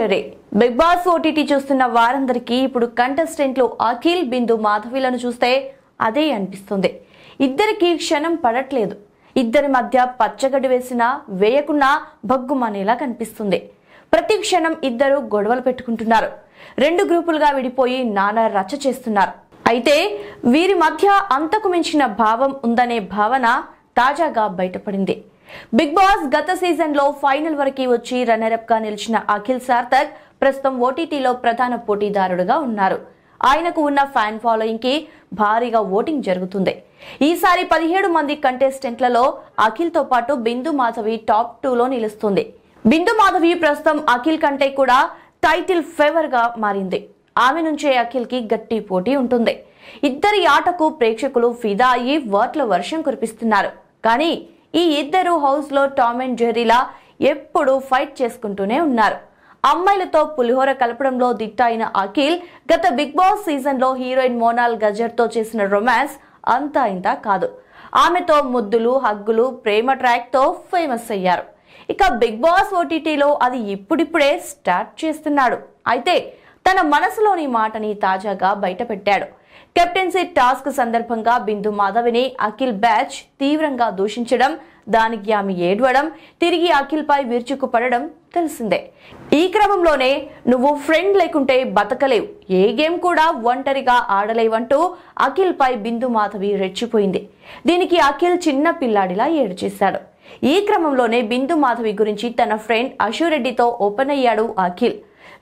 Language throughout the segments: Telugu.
జరే బిగ్ బాస్ ఓటీటీ చూస్తున్న వారందరికీ ఇప్పుడు కంటెస్టెంట్లు అఖిల్ బిందు మాధవిలను చూస్తే అదే అనిపిస్తుంది ఇద్దరికి క్షణం పడట్లేదు ఇద్దరి మధ్య పచ్చగడ్డి వేసినా వేయకున్నా భగ్గుమనేలా కనిపిస్తుంది ప్రతి క్షణం ఇద్దరు గొడవలు పెట్టుకుంటున్నారు రెండు గ్రూపులుగా విడిపోయి నానా రచ్చ చేస్తున్నారు అయితే వీరి మధ్య అంతకు మించిన భావం ఉందనే భావన తాజాగా బయటపడింది బిగ్ బాస్ గత సీజన్ లో ఫైనల్ వరకు వచ్చి రన్నరప్ గా నిలిచిన అఖిల్ సార్థక్ ప్రస్తుతం ఓటీటీలో ప్రధాన పోటీదారుడుగా ఉన్నారు ఆయనకు ఉన్న ఫ్యాన్ ఫాలోయింగ్ కి భారీగా ఓటింగ్ జరుగుతుంది ఈసారి పదిహేడు మంది కంటెస్టెంట్లలో అఖిల్ తో పాటు బిందు మాధవి టాప్ టూలో నిలుస్తుంది బిందు మాధవి ప్రస్తుతం అఖిల్ కంటే కూడా టైటిల్ ఫేవర్ గా మారింది ఆమె నుంచే అఖిల్ కి గట్టి పోటీ ఉంటుంది ఇద్దరి ఆటకు ప్రేక్షకులు ఫిదా అయ్యి ఓట్ల వర్షం కురిపిస్తున్నారు కానీ ఈ ఇద్దరు హౌస్లో టామ్ అండ్ జెర్రీలా ఎప్పుడూ ఫైట్ చేసుకుంటూనే ఉన్నారు అమ్మాయిలతో పులిహోర కలపడంలో దిట్ట అయిన అఖిల్ గత బిగ్ బాస్ సీజన్లో హీరోయిన్ మోనాల్ గజర్తో చేసిన రొమాన్స్ అంతా ఇంత కాదు ఆమెతో ముద్దులు హగ్గులు ప్రేమ ట్రాక్తో ఫేమస్ అయ్యారు ఇక బిగ్ బాస్ ఓటీటీలో అది ఇప్పుడిప్పుడే స్టార్ట్ చేస్తున్నాడు అయితే తన మనసులోని మాటని తాజాగా బయటపెట్టాడు కెప్టెన్సీ టాస్క్ సందర్భంగా బిందు మాధవిని అఖిల్ బ్యాచ్ తీవ్రంగా దూషించడం దానికి ఆమె ఏడవడం తిరిగి అఖిల్పై విరుచుకు పడడం తెలిసిందే ఈ క్రమంలోనే నువ్వు ఫ్రెండ్ లేకుంటే బతకలేవు ఏ గేమ్ కూడా ఒంటరిగా ఆడలేవంటూ అఖిల్పై బిందు మాధవి రెచ్చిపోయింది దీనికి అఖిల్ చిన్న పిల్లాడిలా ఏడు చేశాడు ఈ క్రమంలోనే బిందు మాధవి గురించి తన ఫ్రెండ్ అశురెడ్డితో ఓపెన్ అయ్యాడు అఖిల్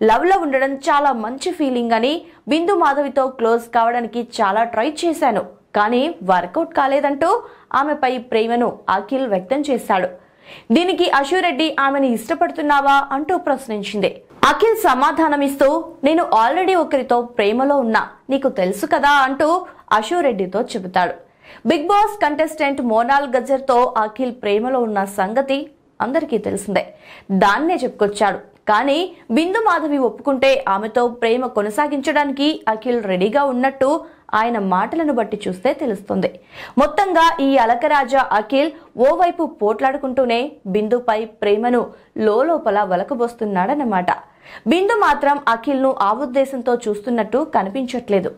లవ్లో ఉండడం చాలా మంచి ఫీలింగ్ అని బిందు మాధవితో క్లోజ్ కావడానికి చాలా ట్రై చేశాను కానీ వర్కౌట్ కాలేదంటూ ఆమెపై ప్రేమను అఖిల్ వ్యక్తం చేశాడు దీనికి అశురెడ్డి ఆమెను ఇష్టపడుతున్నావా అంటూ ప్రశ్నించింది అఖిల్ సమాధానమిస్తూ నేను ఆల్రెడీ ఒకరితో ప్రేమలో ఉన్నా నీకు తెలుసు కదా అంటూ అశురెడ్డితో చెబుతాడు బిగ్ బాస్ కంటెస్టెంట్ మోనాల్ గజర్తో అఖిల్ ప్రేమలో ఉన్న సంగతి అందరికీ తెలిసిందే దాన్నే చెప్పుకొచ్చాడు కానీ బిందు మాధవి ఒప్పుకుంటే ఆమెతో ప్రేమ కొనసాగించడానికి అఖిల్ రెడీగా ఉన్నట్టు ఆయన మాటలను బట్టి చూస్తే తెలుస్తుంది మొత్తంగా ఈ అలకరాజ అఖిల్ ఓవైపు పోట్లాడుకుంటూనే బిందుపై ప్రేమను లోపల వలకబోస్తున్నాడన్నమాట బిందు మాత్రం అఖిల్ను ఆ ఉద్దేశంతో చూస్తున్నట్టు కనిపించట్లేదు